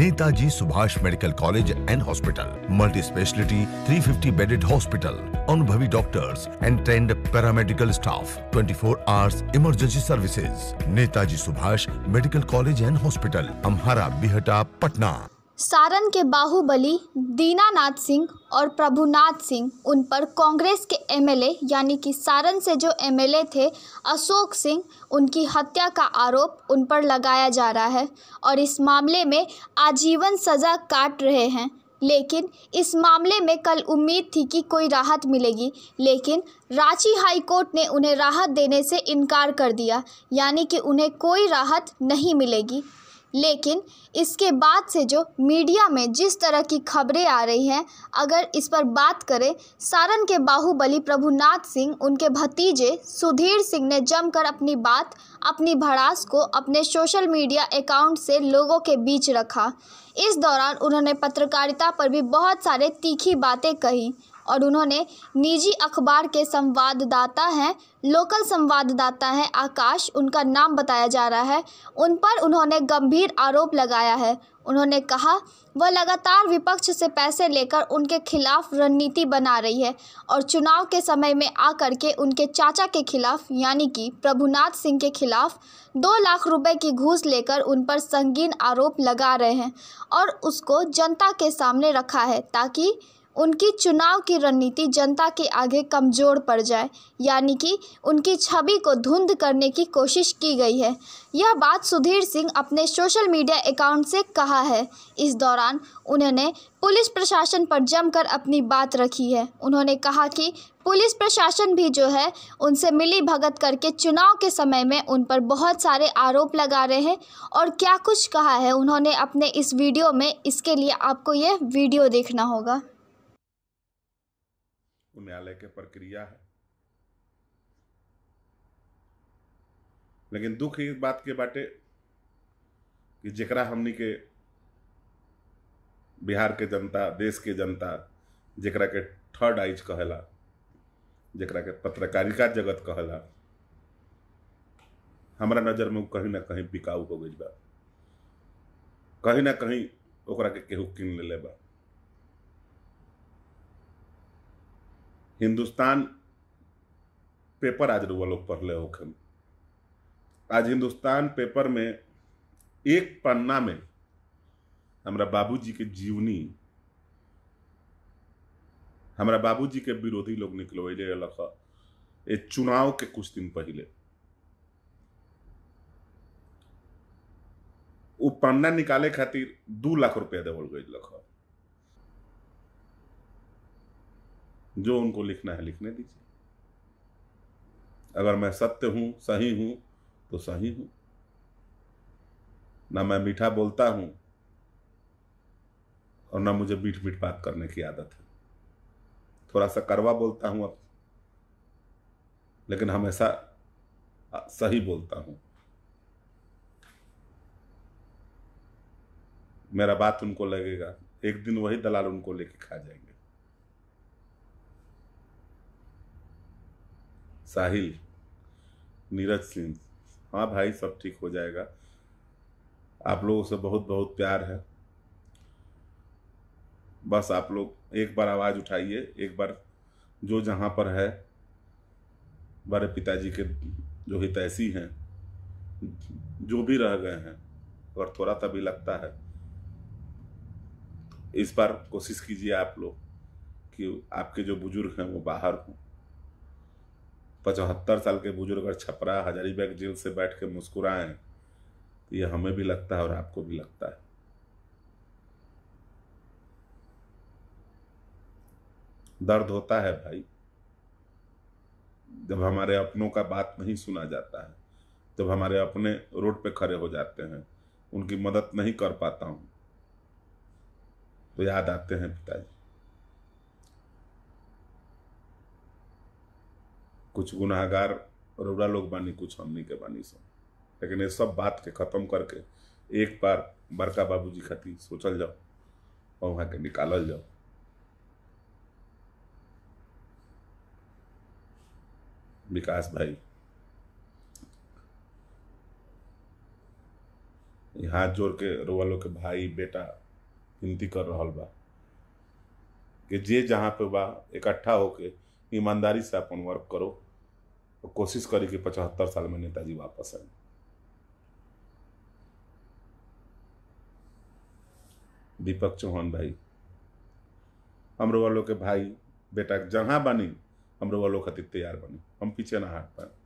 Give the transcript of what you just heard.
Netaji Subhash medical college and hospital multi speciality 350 bedded hospital अनुभवी doctors and trained paramedical staff 24 four hours emergency services Netaji Subhash medical college and hospital Amhara Bihta Patna Saran के बाहुबली दीनानाथ सिंह और प्रभुनाथ सिंह उन पर कांग्रेस के MLA यानी कि सारण से जो एमएलए थे अशोक सिंह उनकी हत्या का आरोप उन पर लगाया जा रहा है और इस मामले में आजीवन सज़ा काट रहे हैं लेकिन इस मामले में कल उम्मीद थी कि कोई राहत मिलेगी लेकिन रांची हाई कोर्ट ने उन्हें राहत देने से इनकार कर दिया यानी कि उन्हें कोई राहत नहीं मिलेगी लेकिन इसके बाद से जो मीडिया में जिस तरह की खबरें आ रही हैं अगर इस पर बात करें सारण के बाहुबली प्रभुनाथ सिंह उनके भतीजे सुधीर सिंह ने जमकर अपनी बात अपनी भड़ास को अपने सोशल मीडिया अकाउंट से लोगों के बीच रखा इस दौरान उन्होंने पत्रकारिता पर भी बहुत सारे तीखी बातें कही और उन्होंने निजी अखबार के संवाददाता हैं लोकल संवाददाता हैं आकाश उनका नाम बताया जा रहा है उन पर उन्होंने गंभीर आरोप लगाया है उन्होंने कहा वह लगातार विपक्ष से पैसे लेकर उनके खिलाफ रणनीति बना रही है और चुनाव के समय में आकर के उनके चाचा के खिलाफ यानी कि प्रभुनाथ सिंह के खिलाफ दो लाख रुपए की घूस लेकर उन पर संगीन आरोप लगा रहे हैं और उसको जनता के सामने रखा है ताकि उनकी चुनाव की रणनीति जनता के आगे कमज़ोर पड़ जाए यानी कि उनकी छवि को धुंध करने की कोशिश की गई है यह बात सुधीर सिंह अपने सोशल मीडिया अकाउंट से कहा है इस दौरान उन्होंने पुलिस प्रशासन पर जमकर अपनी बात रखी है उन्होंने कहा कि पुलिस प्रशासन भी जो है उनसे मिली भगत करके चुनाव के समय में उन पर बहुत सारे आरोप लगा रहे हैं और क्या कुछ कहा है उन्होंने अपने इस वीडियो में इसके लिए आपको यह वीडियो देखना होगा न्यायालय के प्रक्रिया है लेकिन दुख इस बात के बाटे कि जरा हमनी के बिहार के जनता देश के जनता जरा के थर्ड आइज कहला जरा के पत्रकारिता जगत कहला हमारा नज़र में कहीं ना कहीं बिकाऊ हो गई बा कहीं ना कहीं ओकरा के केहू कीन ले बा हिंदुस्तान पेपर आज रुआ लोग पढ़ ले होखन आज हिंदुस्तान पेपर में एक पन्ना में हमारा बाबूजी के जीवनी हमारा बाबूजी के विरोधी लोग निकलवैले अलग ये चुनाव के कुछ दिन पहले वो पन्ना निकाले खातिर दू लाख रुपया देवल गई लख जो उनको लिखना है लिखने दीजिए अगर मैं सत्य हूं सही हूं तो सही हूं ना मैं मीठा बोलता हूं और ना मुझे मीठ मीठ बात करने की आदत है थोड़ा सा करवा बोलता हूं अब लेकिन हमेशा सही बोलता हूं मेरा बात उनको लगेगा एक दिन वही दलाल उनको लेके खा जाएंगे साहिल नीरज सिंह हाँ भाई सब ठीक हो जाएगा आप लोगों से बहुत बहुत प्यार है बस आप लोग एक बार आवाज़ उठाइए एक बार जो जहाँ पर है बड़े पिताजी के जो हितैषी हैं जो भी रह गए हैं और थोड़ा सा भी लगता है इस बार कोशिश कीजिए आप लोग कि आपके जो बुजुर्ग हैं वो बाहर हों पचहत्तर साल के बुजुर्ग अगर छपरा हजारीबाग जेल से बैठ के मुस्कुराएं तो ये हमें भी लगता है और आपको भी लगता है दर्द होता है भाई जब हमारे अपनों का बात नहीं सुना जाता है जब हमारे अपने रोड पे खड़े हो जाते हैं उनकी मदद नहीं कर पाता हूँ तो याद आते हैं पिताजी कुछ गुनाहगार रौरा लोग बानी कुछ हमनी के बानी सब लेकिन ये सब बात के ख़त्म करके एक बार बड़का बाबू जी खातिर सोचल जाओ और वहाँ के निकालल जाओ विकास भाई हाथ जोड़ के रोवा लोग के भाई बेटा विनती कर रहा बा कि जे जहाँ पे बा इकट्ठा होके ईमानदारी से अपन वर्क करो और कोशिश करी कि पचहत्तर साल में नेताजी वापस आए दीपक चौहान भाई हमरो वालों के भाई बेटा जहाँ बनी हमरो वालों खातिर तैयार बनी हम पीछे ना हट पाए